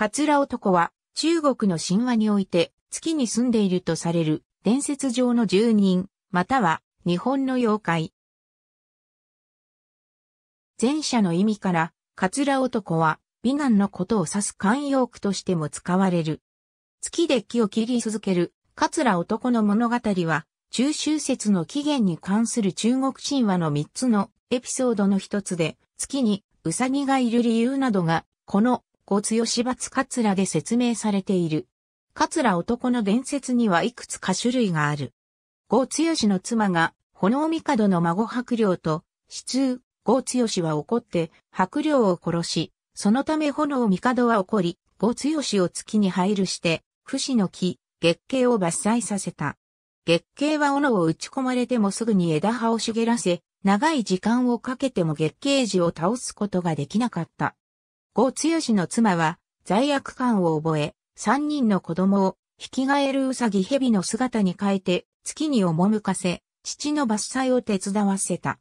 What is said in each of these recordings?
カツラ男は、中国の神話において、月に住んでいるとされる、伝説上の住人、または、日本の妖怪。前者の意味から、カツラ男は、美男のことを指す慣用句としても使われる。月で木を切り続ける、カツラ男の物語は、中秋節の起源に関する中国神話の3つのエピソードの一つで、月にウサギがいる理由などが、この骨吉罰桂で説明されている。桂男の伝説にはいくつか種類がある。ツヨシの妻が、炎帝の孫白領と、死通、ツヨシは怒って、白領を殺し、そのため炎帝は怒り、ツヨシを月に入るして、不死の木、月経を伐採させた。月経は斧を打ち込まれてもすぐに枝葉を茂らせ、長い時間をかけても月経時を倒すことができなかった。ツヨシの妻は罪悪感を覚え、三人の子供を引き換えるうさぎ蛇の姿に変えて月に赴かせ、父の伐採を手伝わせた。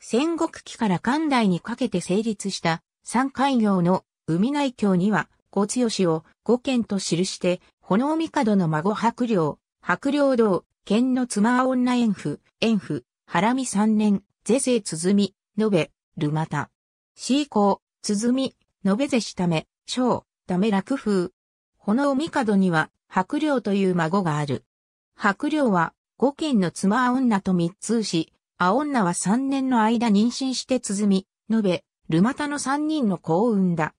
戦国期から寛大にかけて成立した三海業の海内教には、ツヨシを五県と記して、炎帝の孫白領、白領道、剣の妻女縁婦、縁婦、原見三年、是正鼓、延べ、るまた。C 校、鼓、述べぜしため、小、ダメ楽風。炎帝には、白領という孫がある。白領は、五軒の妻女と密通し、青女は三年の間妊娠して鼓み、述べ、ルマタの三人の子を産んだ。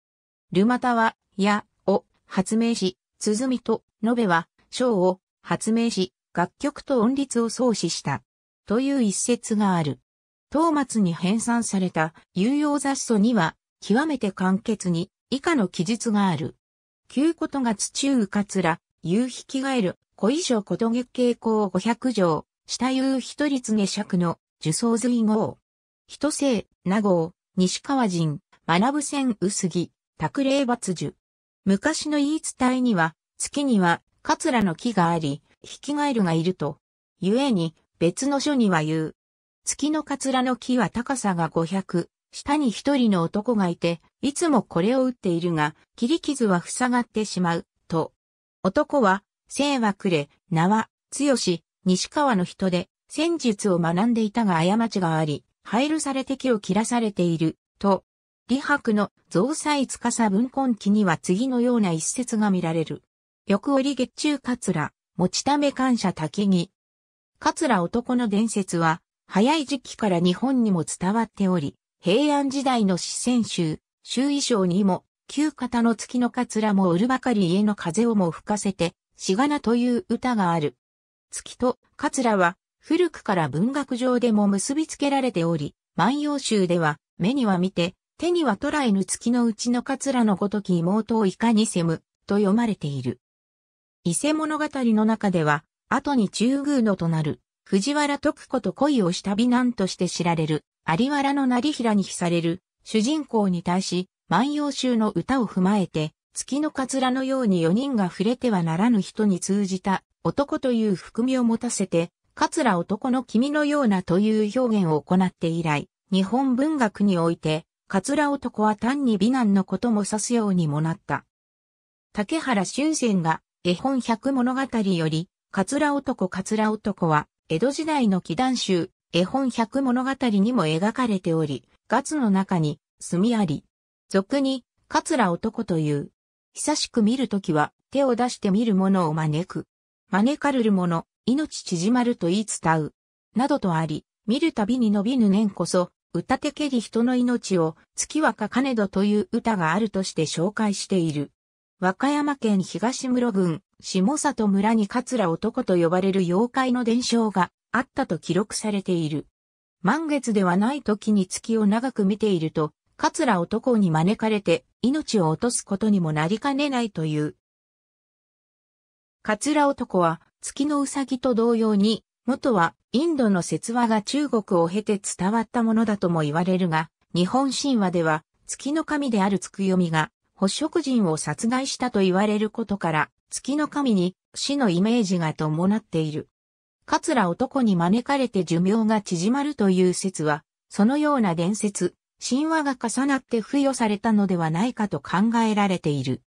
ルマタは、や、を、発明し、鼓と、述べは、章を、発明し、楽曲と音律を創始した。という一説がある。東末に編纂された、有用雑草には、極めて簡潔に以下の記述がある。旧ことが土うかつら、夕日きがえる、小衣装こと月傾向500条、下夕一律下尺の、受相随号。人生、名号、西川人、学ぶ線薄木、卓霊抜樹。昔の言い伝えには、月には、かつらの木があり、引きがえるがいると。故に、別の書には言う。月のかつらの木は高さが500、下に一人の男がいて、いつもこれを打っているが、切り傷は塞がってしまう、と。男は、生はくれ、名は、強し、西川の人で、戦術を学んでいたが過ちがあり、配慮されて木を切らされている、と。李白の造か司文根記には次のような一節が見られる。翌折月中桂、持ちため感謝竹木。桂男の伝説は、早い時期から日本にも伝わっており、平安時代の四川州、州衣装にも、旧型の月のかつらも売るばかり家の風をも吹かせて、しがなという歌がある。月とかつらは、古くから文学上でも結びつけられており、万葉集では、目には見て、手には捕らえぬ月のうちのかつらのごとき妹をいかにせむ、と読まれている。伊勢物語の中では、後に中宮のとなる藤原徳子と恋をした美男として知られる、有原の成平に比される、主人公に対し、万葉集の歌を踏まえて、月のカツラのように4人が触れてはならぬ人に通じた男という含みを持たせて、カツラ男の君のようなという表現を行って以来、日本文学において、カツラ男は単に美男のことも指すようにもなった。竹原俊仙が絵本百物語より、カツラ男カツラ男は江戸時代の祈願集、絵本百物語にも描かれており、月の中に、墨あり。俗に、桂男という。久しく見るときは、手を出して見るものを招く。招かるるもの、命縮まると言い伝う。などとあり、見るたびに伸びぬ年こそ、歌手けり人の命を、月若金戸という歌があるとして紹介している。和歌山県東室郡、下里村に桂男と呼ばれる妖怪の伝承があったと記録されている。満月ではない時に月を長く見ていると、桂男に招かれて命を落とすことにもなりかねないという。桂男は月のうさぎと同様に、元はインドの説話が中国を経て伝わったものだとも言われるが、日本神話では月の神である月読みが、捕食人を殺害したと言われることから、月の神に死のイメージが伴っている。桂男に招かれて寿命が縮まるという説は、そのような伝説、神話が重なって付与されたのではないかと考えられている。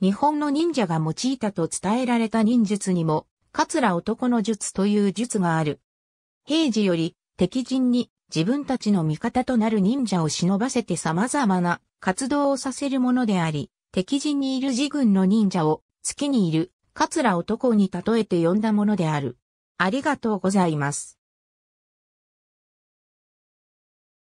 日本の忍者が用いたと伝えられた忍術にも、桂男の術という術がある。平時より敵陣に自分たちの味方となる忍者を忍ばせて様々な活動をさせるものであり、敵陣にいる自軍の忍者を月にいる、桂男に例えて呼んだものである。ありがとうございます。